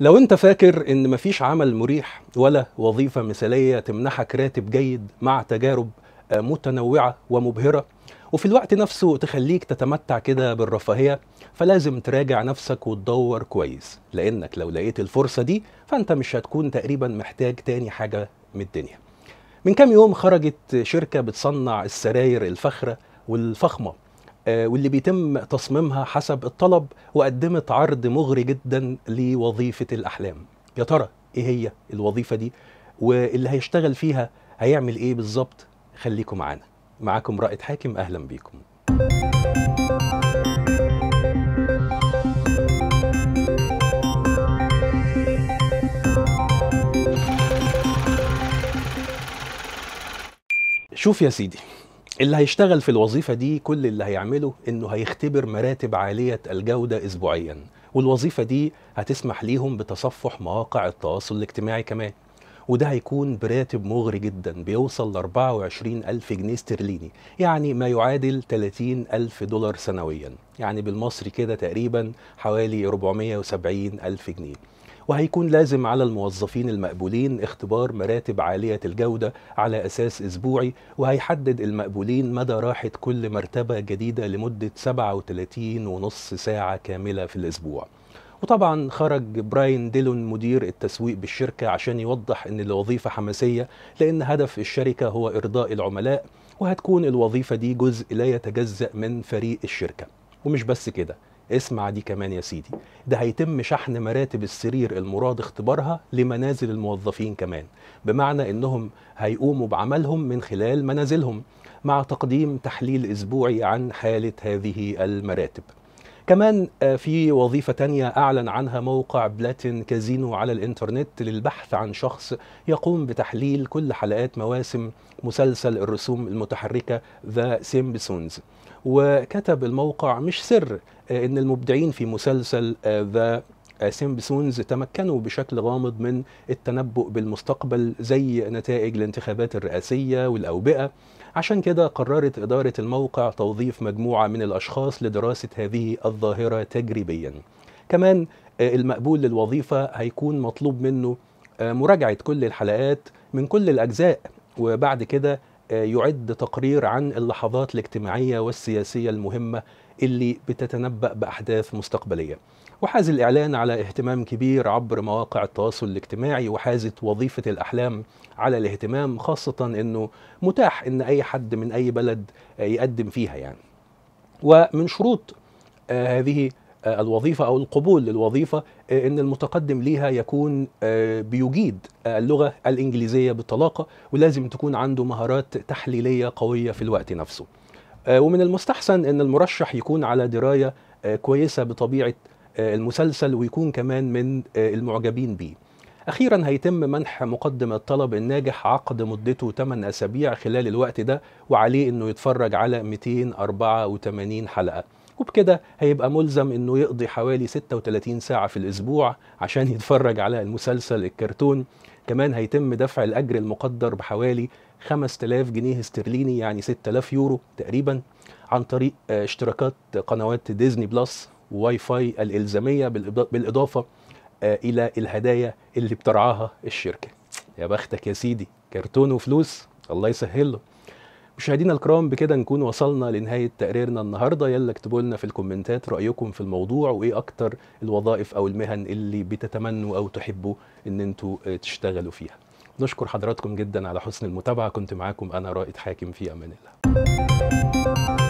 لو انت فاكر ان مفيش عمل مريح ولا وظيفة مثالية تمنحك راتب جيد مع تجارب آه، متنوعة ومبهرة وفي الوقت نفسه تخليك تتمتع كده بالرفاهية فلازم تراجع نفسك وتدور كويس لانك لو لقيت الفرصة دي فانت مش هتكون تقريبا محتاج تاني حاجة من الدنيا من كام يوم خرجت شركة بتصنع السراير الفخرة والفخمة آه، واللي بيتم تصميمها حسب الطلب وقدمت عرض مغري جدا لوظيفة الأحلام يا ترى إيه هي الوظيفة دي واللي هيشتغل فيها هيعمل إيه بالظبط خليكم معانا معاكم رائد حاكم أهلا بيكم شوف يا سيدي اللي هيشتغل في الوظيفه دي كل اللي هيعمله انه هيختبر مراتب عاليه الجوده اسبوعيا والوظيفه دي هتسمح ليهم بتصفح مواقع التواصل الاجتماعي كمان وده هيكون براتب مغري جدا بيوصل ل 24 ألف جنيه استرليني يعني ما يعادل 30 ألف دولار سنويا يعني بالمصري كده تقريبا حوالي 470 ألف جنيه وهيكون لازم على الموظفين المقبولين اختبار مراتب عالية الجودة على أساس أسبوعي وهيحدد المقبولين مدى راحة كل مرتبة جديدة لمدة 37 ونص ساعة كاملة في الأسبوع وطبعا خرج براين ديلون مدير التسويق بالشركة عشان يوضح أن الوظيفة حماسية لأن هدف الشركة هو إرضاء العملاء وهتكون الوظيفة دي جزء لا يتجزأ من فريق الشركة ومش بس كده اسمع دي كمان يا سيدي ده هيتم شحن مراتب السرير المراد اختبارها لمنازل الموظفين كمان بمعنى انهم هيقوموا بعملهم من خلال منازلهم مع تقديم تحليل اسبوعي عن حاله هذه المراتب كمان آه، في وظيفة تانية أعلن عنها موقع بلاتين كازينو على الإنترنت للبحث عن شخص يقوم بتحليل كل حلقات مواسم مسلسل الرسوم المتحركة ذا سيمبسونز وكتب الموقع مش سر آه، ان المبدعين في مسلسل ذا آه، سيمبسونز تمكنوا بشكل غامض من التنبؤ بالمستقبل زي نتائج الانتخابات الرئاسية والأوبئة عشان كده قررت إدارة الموقع توظيف مجموعة من الأشخاص لدراسة هذه الظاهرة تجريبيا كمان آه، المقبول للوظيفة هيكون مطلوب منه آه، مراجعة كل الحلقات من كل الأجزاء وبعد كده يعد تقرير عن اللحظات الاجتماعية والسياسية المهمة اللي بتتنبأ بأحداث مستقبلية وحاز الإعلان على اهتمام كبير عبر مواقع التواصل الاجتماعي وحازت وظيفة الأحلام على الاهتمام خاصة أنه متاح أن أي حد من أي بلد يقدم فيها يعني ومن شروط آه، هذه آه، الوظيفة أو القبول للوظيفة آه، أن المتقدم ليها يكون آه، بيجيد اللغة الإنجليزية بطلاقة ولازم تكون عنده مهارات تحليلية قوية في الوقت نفسه ومن المستحسن أن المرشح يكون على دراية كويسة بطبيعة المسلسل ويكون كمان من المعجبين به أخيرا هيتم منح مقدم الطلب الناجح عقد مدته 8 أسابيع خلال الوقت ده وعليه أنه يتفرج على 284 حلقة وبكده هيبقى ملزم انه يقضي حوالي 36 ساعه في الاسبوع عشان يتفرج على المسلسل الكرتون كمان هيتم دفع الاجر المقدر بحوالي 5000 جنيه استرليني يعني 6000 يورو تقريبا عن طريق آه، اشتراكات قنوات ديزني بلس وواي فاي الالزاميه بالاضافه آه، الى الهدايا اللي بترعاها الشركه يا بختك يا سيدي كرتون وفلوس الله يسهل له مشاهدينا الكرام بكده نكون وصلنا لنهايه تقريرنا النهارده يلا اكتبوا لنا في الكومنتات رايكم في الموضوع وايه اكتر الوظائف او المهن اللي بتتمنوا او تحبوا ان انتوا آه، تشتغلوا فيها نشكر حضراتكم جدا على حسن المتابعه كنت معاكم انا رائد حاكم في امان الله